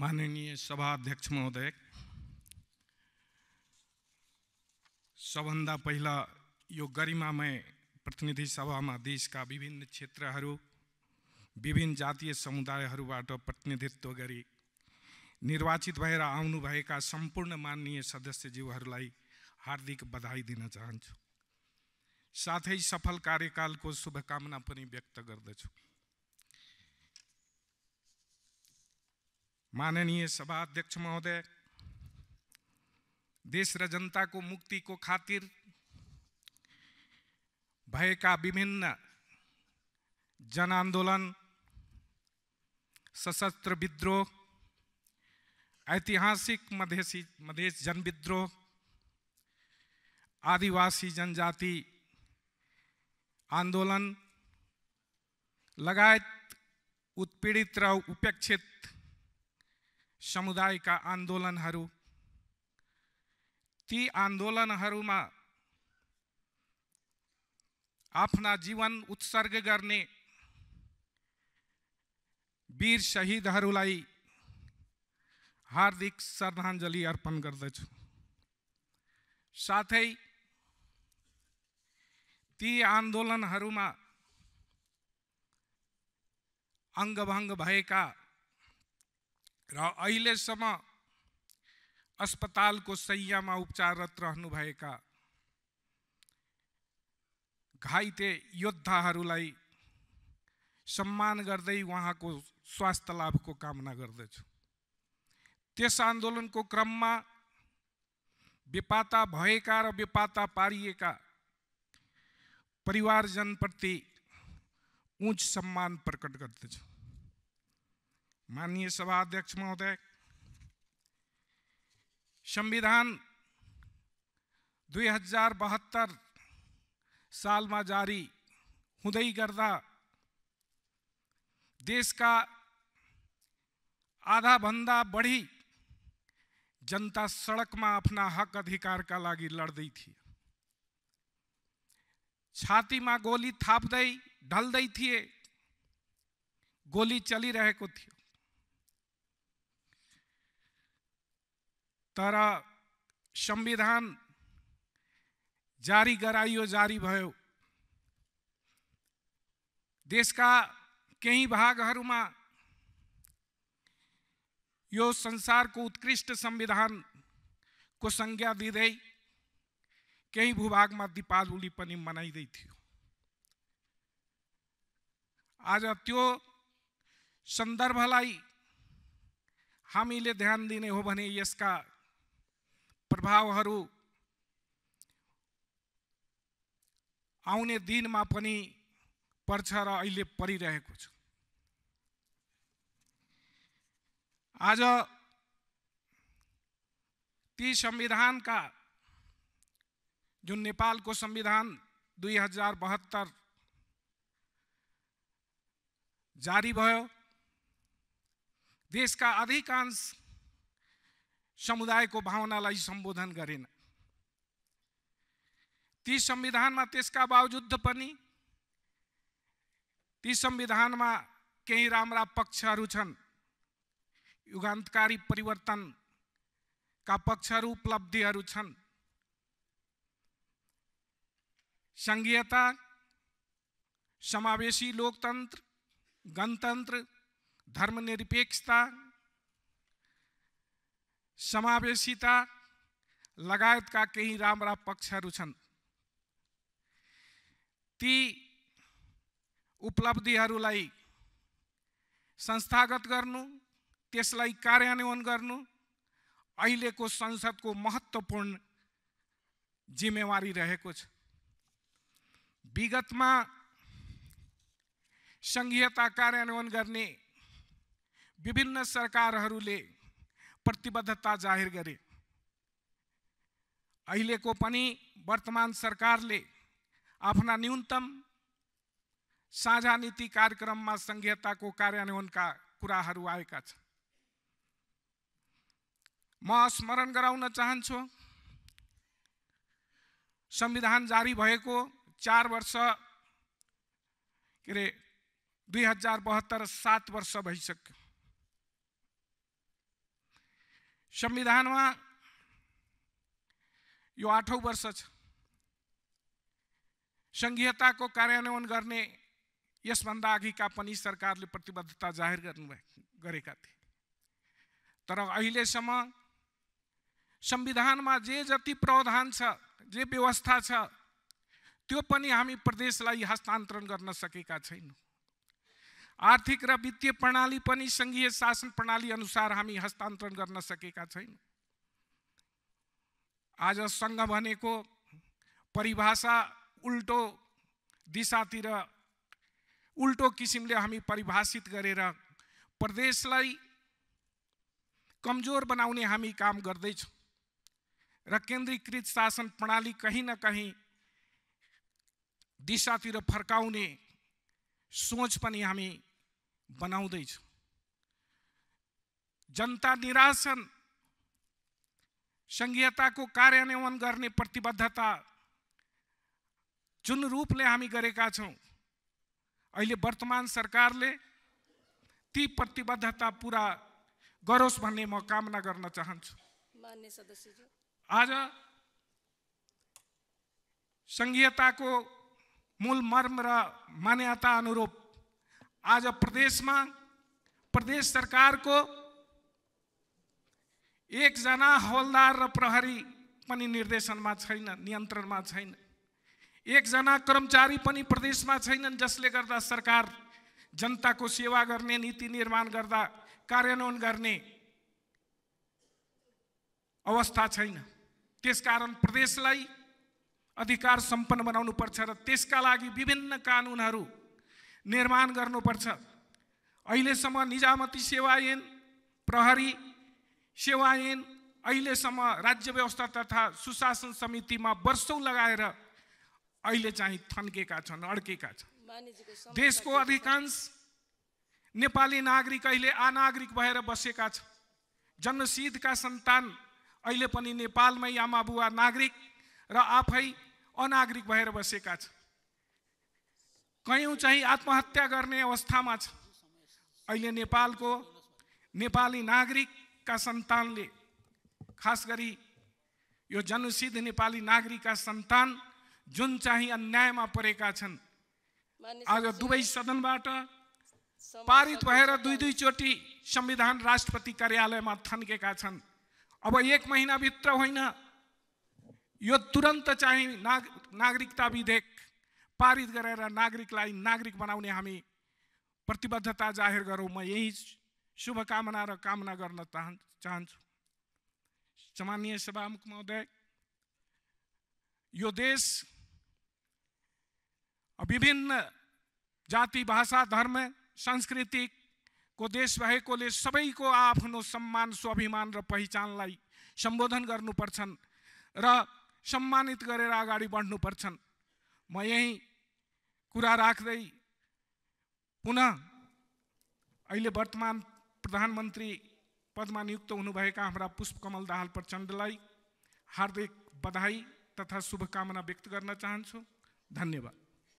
माननीय सभाध्यक्ष महोदय सबभन्दा पहिला यो गरिमामय प्रतिनिधि सभामा देशका विभिन्न क्षेत्रहरू विभिन्न जातीय समुदायहरूबाट प्रतिनिधित्व गरी निर्वाचित भएर आउनुभएका सम्पूर्ण माननीय सदस्यज्यूहरूलाई हार्दिक बधाई दिन चाहन्छु साथै सफल कार्यकालको शुभकामना पनि व्यक्त गर्दछु माननीय सभा अध्यक्ष महोदय देश र जनता को मुक्ति को खातिर भय का विभिन्न जन आंदोलन सशस्त्र विद्रोह ऐतिहासिक मधेशी मधेश जन विद्रोह आदिवासी जनजाति आंदोलन लगायत उत्पीड़ित र उपेक्षित समुदाय का आंदोलन ती में आपना जीवन उत्सर्ग करने वीर शहीद हार्दिक श्रद्धांजलि अर्पण गर्दछु साथ ती आन्दोलनहरूमा अंगभंग भैया अहिलेसम्म अस्पतालको शैयामा उपचाररत रहनुभएका घाइते योद्धाहरूलाई सम्मान गर्दै उहाँको स्वास्थ्य लाभको कामना गर्दछु त्यस आन्दोलनको क्रममा बेपाता भएका र पार पारिएका परिवारजनप्रति उच्च सम्मान प्रकट गर्दछु माननीय सभा अध्यक्ष महोदय संविधान दुई हजार बहत्तर साल में जारी देश का आधा आधाभन्दा बढी जनता सड़क में अपना हक अधिकार अधिकारका लड़ते थी छाती में गोली थाप्दै ढल्द थिए गोली चलिरहेको थियो तर संविधान जारी गराइयो जारी भयो देशका केही भागहरूमा यो संसारको उत्कृष्ट संविधानको संज्ञा दिँदै केही भूभागमा दिपावली पनि मनाइँदै थियो आज त्यो सन्दर्भलाई हामीले ध्यान दिने हो भने यसका प्रभावहरू आउने दिनमा पनि पर्छ र अहिले परिरहेको छ आज ती संविधानका जुन नेपालको संविधान दुई हजार बहत्तर जारी भयो देशका अधिकांश समुदायको भावनालाई संबोधन करेन ती तेस का बावजूद पनि ती संविधानमा केही राम्रा पक्षहरू छन् युगान्तकारी परिवर्तनका पक्षहरू उपलब्धिहरू छन् सङ्घीयता समावेशी लोकतंत्र गणतंत्र धर्मनिरपेक्षता समावेशिता लगायतका केही राम्रा पक्षहरू छन् ती उपलब्धिहरूलाई संस्थागत गर्नु त्यसलाई कार्यान्वयन गर्नु अहिलेको संसदको महत्त्वपूर्ण जिम्मेवारी रहेको छ विगतमा सङ्घीयता कार्यान्वयन गर्ने विभिन्न सरकारहरूले प्रतिबद्धता जाहिर गरे अहिलेको पनि वर्तमान सरकारले आफ्ना न्यूनतम साझा नीति कार्यक्रममा संघीयताको कार्यान्वयनका कुराहरू आएका छन् म स्मरण गराउन चाहन्छु संविधान जारी भएको चार वर्ष के अरे दुई हजार बहत्तर सात वर्ष भइसक्यो संविधानमा यो आठौं वर्ष छ सङ्घीयताको कार्यान्वयन गर्ने यसभन्दा अघिका पनि सरकारले प्रतिबद्धता जाहेर गर्नु गरेका थिए तर अहिलेसम्म संविधानमा जे जति प्रावधान छ जे व्यवस्था छ त्यो पनि हामी प्रदेशलाई हस्तान्तरण गर्न सकेका छैनौँ आर्थिक र वित्तीय प्रणाली पनि सङ्घीय शासन प्रणाली अनुसार हामी हस्तान्तरण गर्न सकेका छैनौँ आज सङ्घ भनेको परिभाषा उल्टो दिशातिर उल्टो किसिमले हामी परिभाषित गरेर प्रदेशलाई कमजोर बनाउने हामी काम गर्दैछौँ र केन्द्रीकृत शासन प्रणाली कहीँ न कहीँ दिशातिर फर्काउने सोच पनि हामी बनाउँदैछु जनता निरासन सङ्घीयताको कार्यान्वयन गर्ने प्रतिबद्धता जुन रूपले हामी गरेका छौँ अहिले वर्तमान सरकारले ती प्रतिबद्धता पुरा गरोस् भन्ने म कामना गर्न चाहन्छु आज सङ्घीयताको मूल मर्म र मान्यता अनुरूप आज प्रदेशमा प्रदेश सरकारको एकजना हवलदार र प्रहरी पनि निर्देशनमा छैन नियन्त्रणमा छैन एकजना कर्मचारी पनि प्रदेशमा छैनन् जसले गर्दा सरकार जनताको सेवा गर्ने नीति निर्माण गर्दा कार्यान्वयन गर्ने अवस्था छैन त्यसकारण प्रदेशलाई अधिकार सम्पन्न बनाउनु पर्छ र त्यसका लागि विभिन्न कानुनहरू निर्माण गर्नुपर्छ अहिलेसम्म निजामती सेवा ऐन प्रहरी सेवा ऐन अहिलेसम्म राज्य व्यवस्था तथा सुशासन समितिमा वर्षौँ लगाएर अहिले चाहिँ थन्केका छन् अड्केका छन् देशको अधिकांश नेपाली नागरिक अहिले आनागरिक भएर बसेका छन् जनसिद्धका सन्तान अहिले पनि नेपालमै आमा बुवा नागरिक र आफै अनागरिक भएर बसेका छन् कयौँ चाहिँ आत्महत्या गर्ने अवस्थामा छ अहिले नेपालको नेपाली नागरिकका सन्तानले खास गरी यो जनसिद्ध नेपाली नागरिकका सन्तान जुन चाहिँ अन्यायमा परेका छन् आज दुवै सदनबाट पारित भएर दुई दुईचोटि संविधान राष्ट्रपति कार्यालयमा थन्केका छन् अब एक महिनाभित्र होइन यो तुरन्त चाहिँ नाग नागरिकता विधेयक पारित गरेर नागरिकलाई नागरिक बनाउने हामी प्रतिबद्धता जाहेर गरौँ म यही शुभकामना र कामना गर्न चाहन् चाहन्छु सामान्य सभामुख महोदय यो देश विभिन्न जाति भाषा धर्म संस्कृतिको देश भएकोले सबैको आफ्नो सम्मान स्वाभिमान र पहिचानलाई सम्बोधन गर्नुपर्छन् र सम्मानित गरेर अगाडि बढ्नुपर्छन् म यही कुरा राख्दै पुनः अहिले वर्तमान प्रधानमन्त्री पदमा नियुक्त हुनुभएका हाम्रा पुष्पकमल दाहाल प्रचण्डलाई हार्दिक बधाई तथा शुभकामना व्यक्त गर्न चाहन्छु धन्यवाद